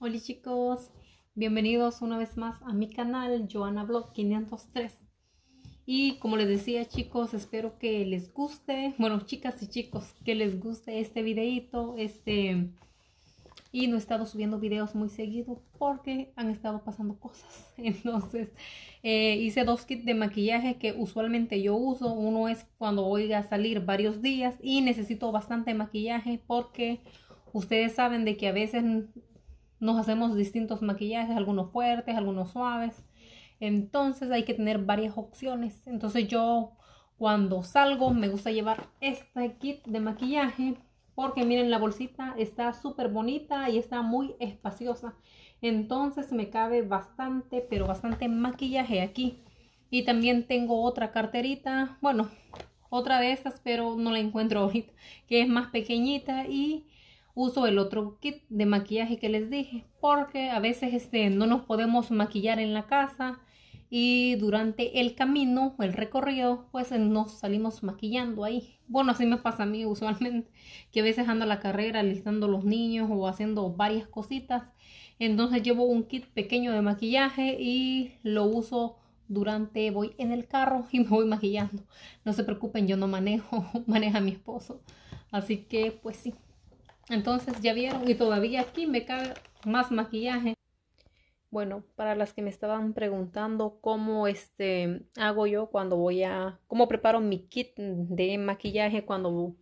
Hola chicos, bienvenidos una vez más a mi canal Joana Blog 503 Y como les decía chicos, espero que les guste, bueno chicas y chicos, que les guste este videito este, Y no he estado subiendo videos muy seguido porque han estado pasando cosas Entonces eh, hice dos kits de maquillaje que usualmente yo uso Uno es cuando voy a salir varios días y necesito bastante maquillaje porque... Ustedes saben de que a veces nos hacemos distintos maquillajes, algunos fuertes, algunos suaves. Entonces hay que tener varias opciones. Entonces yo cuando salgo me gusta llevar este kit de maquillaje porque miren la bolsita está súper bonita y está muy espaciosa. Entonces me cabe bastante, pero bastante maquillaje aquí. Y también tengo otra carterita, bueno, otra de estas, pero no la encuentro ahorita, que es más pequeñita y uso el otro kit de maquillaje que les dije porque a veces este, no nos podemos maquillar en la casa y durante el camino, el recorrido, pues eh, nos salimos maquillando ahí. Bueno, así me pasa a mí usualmente, que a veces ando a la carrera listando los niños o haciendo varias cositas. Entonces llevo un kit pequeño de maquillaje y lo uso durante, voy en el carro y me voy maquillando. No se preocupen, yo no manejo, maneja mi esposo. Así que pues sí, entonces ya vieron y todavía aquí me cabe más maquillaje. Bueno, para las que me estaban preguntando cómo este hago yo cuando voy a cómo preparo mi kit de maquillaje cuando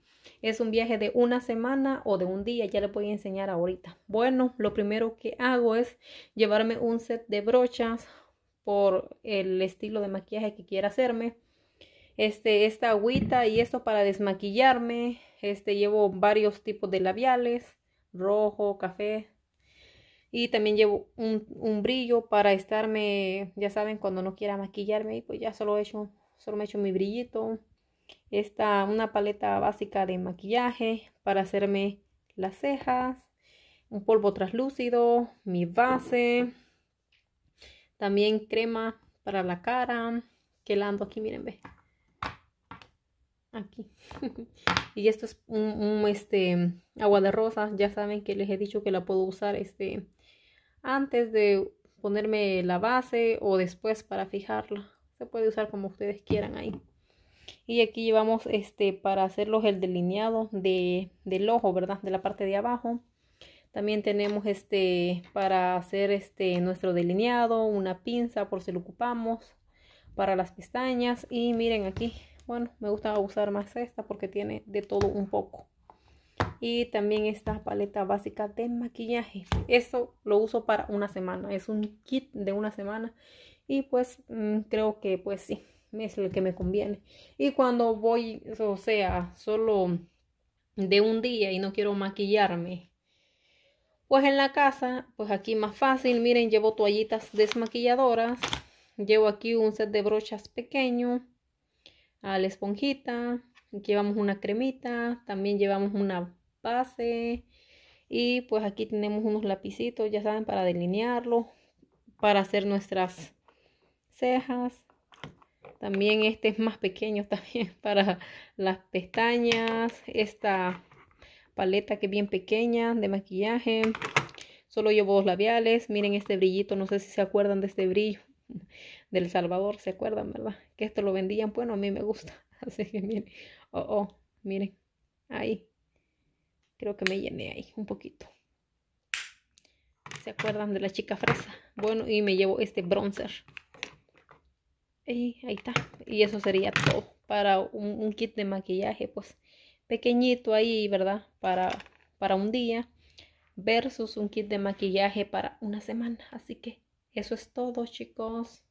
es un viaje de una semana o de un día, ya les voy a enseñar ahorita. Bueno, lo primero que hago es llevarme un set de brochas por el estilo de maquillaje que quiera hacerme. Este esta agüita y esto para desmaquillarme, este llevo varios tipos de labiales, rojo, café. Y también llevo un, brillo para estarme, ya saben, cuando no quiera maquillarme, pues ya solo he hecho, solo me mi brillito. Esta, una paleta básica de maquillaje para hacerme las cejas, un polvo traslúcido, mi base, también crema para la cara, que la ando aquí, miren, ve aquí. y esto es un, este, agua de rosa. Ya saben que les he dicho que la puedo usar este, antes de ponerme la base o después para fijarla. Se puede usar como ustedes quieran ahí. Y aquí llevamos este para hacerlos el delineado de, del ojo, ¿verdad? De la parte de abajo. También tenemos este para hacer este nuestro delineado, una pinza por si lo ocupamos para las pestañas. Y miren aquí, bueno, me gusta usar más esta porque tiene de todo un poco. Y también esta paleta básica de maquillaje. Eso lo uso para una semana. Es un kit de una semana. Y pues mm, creo que pues sí, es lo que me conviene. Y cuando voy, o sea, solo de un día y no quiero maquillarme. Pues en la casa, pues aquí más fácil. Miren, llevo toallitas desmaquilladoras. Llevo aquí un set de brochas pequeño a la esponjita, aquí llevamos una cremita, también llevamos una base y pues aquí tenemos unos lapicitos, ya saben, para delinearlo, para hacer nuestras cejas. También este es más pequeño también para las pestañas. Esta paleta que es bien pequeña de maquillaje. Solo llevo dos labiales. Miren este brillito, no sé si se acuerdan de este brillo. del Salvador, ¿se acuerdan, verdad? Que esto lo vendían, bueno, a mí me gusta. Así que miren, oh, oh, miren, ahí. Creo que me llené ahí un poquito. ¿Se acuerdan de la chica fresa? Bueno, y me llevo este bronzer. Y ahí está. Y eso sería todo para un, un kit de maquillaje, pues pequeñito ahí, ¿verdad? Para, para un día versus un kit de maquillaje para una semana. Así que eso es todo, chicos.